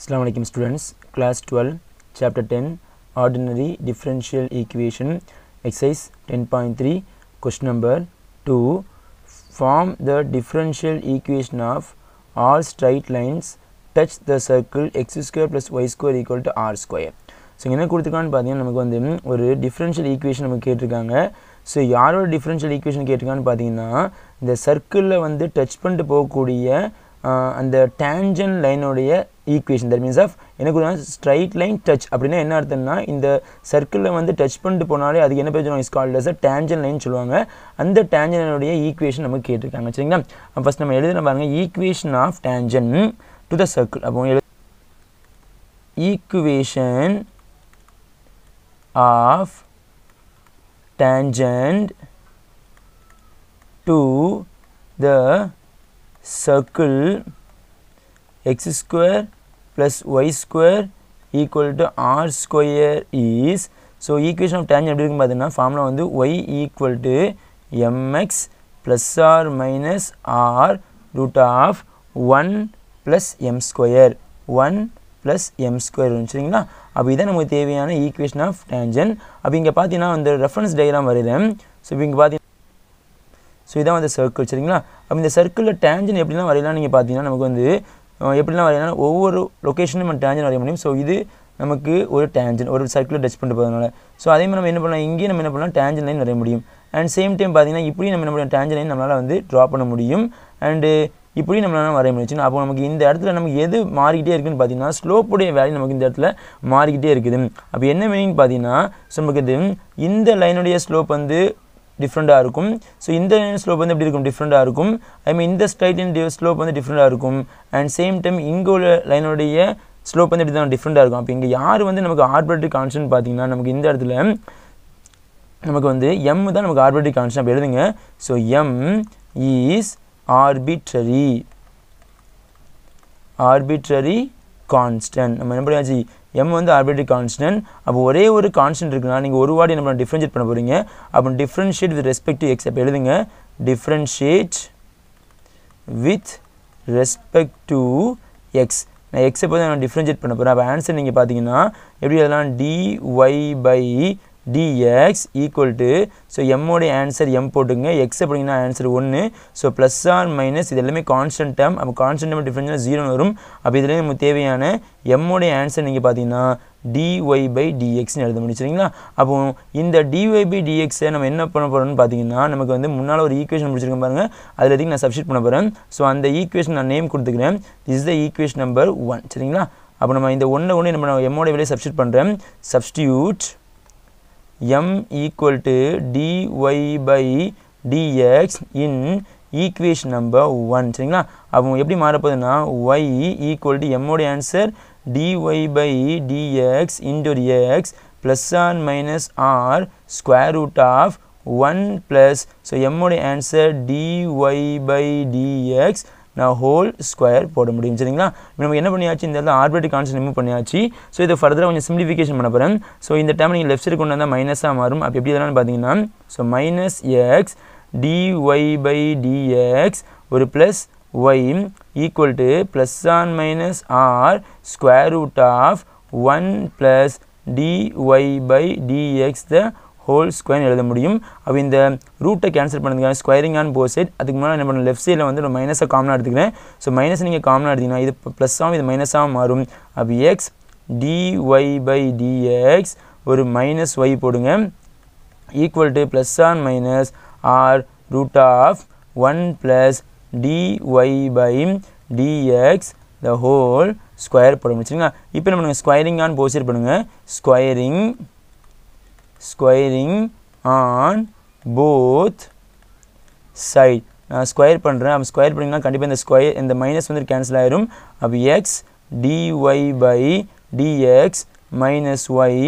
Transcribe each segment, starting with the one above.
Assalamu alaikum students class 12 chapter 10 ordinary differential equation exercise 10.3 question number 2 form the differential equation of all straight lines touch the circle x square plus y square equal to r square so என்ன கொடுத்துருக்கான்னு பார்த்தீங்கன்னா நமக்கு வந்து ஒரு differential equation நமக்கு கேட்டிருக்காங்க so யாரோட differential equation கேட்டிருக்கான்னு பார்த்தீங்கன்னா இந்த சர்க்கிளில் வந்து டச் பண்ணிட்டு போகக்கூடிய அந்த டேஞ்சன் லைனுடைய ஈக்குவேஷன் தட் மீன்ஸ் ஆஃப் எனக்கு ஸ்ட்ரைட் லைன் டச் அப்படின்னா என்ன அர்த்தம்னா இந்த சர்க்கிளில் வந்து டச் பண்ணிட்டு போனாலே அதுக்கு என்ன பேர் சொல்லுவாங்க is called as tangent line சொல்லுவாங்க அந்த டேஞ்சன் லைனுடைய ஈக்குவேஷன் நமக்கு கேட்டிருக்காங்க சரிங்களா ஃபஸ்ட் நம்ம எழுதுன பாருங்க equation of tangent to the circle அப்போ எழு equation of tangent to the circle x square plus y square equal to r square is so equation of tangent எப்படி இருக்கும் பார்த்தீங்கன்னா ஃபார்முலா வந்து y equal to mx plus r minus r root of 1 plus m square 1 plus m square சரிங்களா அப்போ இதான் நமக்கு தேவையான equation of டேஞ்சன் அப்போ இங்கே பார்த்தீங்கன்னா அந்த ரெஃபரன்ஸ் டயக்ராம் வருது ஸோ இப்போ இங்கே பார்த்தீங்கன்னா ஸோ இதான் வந்து சர்க்கிள் சரிங்களா அப்போ இந்த சர்க்கிளில் டேஞ்சன் எப்படிலாம் வரையலாம் நீங்கள் பார்த்தீங்கன்னா நமக்கு வந்து எப்படிலாம் வரையலாம் ஒவ்வொரு லொக்கேஷனும் நம்ம டேஞ்சன் வரைய முடியும் ஸோ இது நமக்கு ஒரு டேஞ்சன் ஒரு சர்க்கிளில் டச் பண்ணிட்டு போகிறதுனால ஸோ அதே மாதிரி நம்ம என்ன பண்ணலாம் இங்கேயும் நம்ம என்ன பண்ணலாம் டேஞ்சன் லைன் வரைய முடியும் அண்ட் சேம் டைம் பார்த்திங்கன்னா இப்படியும் நம்ம என்ன பண்ணலாம் டேஞ்சன் லைன் நம்மளால் வந்து ட்ரா பண்ண முடியும் அண்டு இப்படி நம்மளால் வரைய முடியும் அப்போ நமக்கு இந்த இடத்துல நமக்கு எது மாறிக்கிட்டே இருக்குன்னு பார்த்தீங்கன்னா ஸ்லோப்புடைய வேல்யூ நமக்கு இந்த இடத்துல மாறிக்கிட்டே இருக்குது அப்போ என்ன மீனிங் பார்த்தீங்கன்னா ஸோ நமக்கு இது இந்த லைனுடைய ஸ்லோப் வந்து டிஃப்ரெண்ட்டாக இருக்கும் ஸோ இந்த லைன் ஸ்லோப் வந்து எப்படி இருக்கும் டிஃப்ரெண்ட்டாக இருக்கும் ஐ மீன் இந்த ஸ்ட்ரைட் லைன் ஸ்லோப் வந்து டிஃப்ரெண்ட்டாக இருக்கும் அண்ட் சேம் டைம் இங்கே உள்ள லைனுடைய ஸ்லோப் வந்து எப்படி தான் டிஃப்ரெண்ட்டாக இருக்கும் அப்போ இங்கே யார் வந்து நமக்கு ஆர்பிட்ரி கான்ஸ்டன்ட் பார்த்தீங்கன்னா நமக்கு இந்த இடத்துல நமக்கு வந்து எம் தான் நமக்கு ஆர்பிட்ரி கான்ஸ்டன்ட் அப்போ எழுதுங்க so m is arbitrary arbitrary constant நம்ம என்ன பண்ணியாச்சு எம் வந்து ஆர்பிட்ரி கான்ஸ்டன்ட் அப்போ ஒரே ஒரு கான்ஸ்டன்ட் இருக்குன்னா நீங்கள் ஒரு வார்டு என்ன டிஃப்ரென்ஷியேட் பண்ண போகிறீங்க அப்போ differentiate with respect to x அப்போ எழுதுங்க differentiate with respect to x நான் எக்ஸை போய் நான் டிஃப்ரென்ஷியேட் பண்ண போகிறேன் அப்போ ஆன்சர் நீங்கள் பார்த்தீங்கன்னா எப்படி அதெல்லாம் dy by dx equal to so எம்மோடைய ஆன்சர் எம் போட்டுங்க x அப்படிங்கன்னா ஆன்சர் ஒன்று ஸோ ப்ளஸ் ஆர் மைனஸ் இது எல்லாமே term அப்பு அப்போ term differential 0 ஜீரோன்னு வரும் அப்போ இதில் நமக்கு தேவையான எம்மோடைய ஆன்சர் நீங்கள் பார்த்தீங்கன்னா dy by டிஎக்ஸ்னு எழுத முடியும் சரிங்களா அப்போ இந்த dy by dx நம்ம என்ன பண்ண போகிறோம்னு பார்த்தீங்கன்னா நமக்கு வந்து முன்னால் ஒரு equation முடிச்சிருக்கேன் பாருங்கள் அதில் எதுக்கு நான் சப்ஸ்டியூட் பண்ண போகிறேன் ஸோ அந்த ஈக்குவேஷன் நான் name is the number one சரிங்களா அப்போ நம்ம இந்த ஒன்றை நம்ம விலையை பண்ணுறேன் substitute m equal to dy by dx in equation number one சரிங்களா அப்போம் எப்படி மாறப்போகுதுன்னா ஒய் ஈக்குவல் டு எம்மோடைய answer dy dx dx into x plus r minus r square root of one plus so எம்மோடைய ஆன்சர் டிஒய் பை dx. நான் whole square போட முடியும் சரிங்களா இப்போ என்ன பண்ணியாச்சு இந்த இடத்துல ஆர்பிட்டரி கான்ஸ்டன்ட் ரிமூவ் பண்ணியாச்சு ஸோ இதை ஃபர்தராக கொஞ்சம் சிம்பிளிஃபிகேஷன் பண்ண போகிறேன் ஸோ இந்த டைம் நீங்கள் லெஃப்ட் சைடு கொண்டு வந்தால் மைனஸாக மாறும் அப்போ எப்படி எதனாலும் பார்த்தீங்கன்னா so minus x dy by dx ஒரு plus y equal to plus on minus r square root of one plus dy by dx the whole ஸ்கொயர்னு எழுத முடியும் அப்போ இந்த ரூட்டை கேன்சல் பண்ணதுக்காக ஸ்கொயரிங் ஆன் போர் சைட் அதுக்கு முன்னாடி என்ன பண்ணணும் லெஃப்ட் சைடில் வந்து நம்ம மைனஸாக காமனாக எடுத்துக்கிறேன் ஸோ மைனஸ் நீங்கள் காமனாக எடுத்தீங்கன்னா இது ப்ளஸ்ஸாகவும் இது மைனஸாகவும் மாறும் அப்போ எக்ஸ் டிஒய் பை டிஎக்ஸ் ஒரு மைனஸ் ஒய் போடுங்க equal to plus on minus R root of one plus dy by dx the whole square போட முடிச்சுங்க இப்போ நம்ம ஸ்கொயரிங் ஆன் போசிட் பண்ணுங்கள் squaring squaring on both side நான் ஸ்கொயர் பண்ணுறேன் அப்பு ஸ்கொயர் பண்ணிங்கன்னா கண்டிப்பாக இந்த ஸ்கொயர் இந்த மைனஸ் வந்து கேன்சல் ஆயிரும் x x by by dx minus y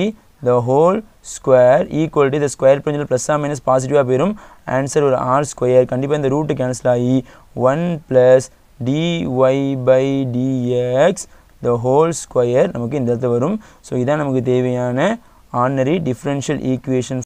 the whole square to the square square plus or minus positive ஆப்பிரும் ஆன்சர் ஒரு ஆர் ஸ்கொயர் கண்டிப்பாக இந்த ரூட்டு கேன்சல் ஆகி one plus dy by dx the whole square நமக்கு இந்த இடத்துல வரும் so இதான் நமக்கு தேவையான ordinary differential equations.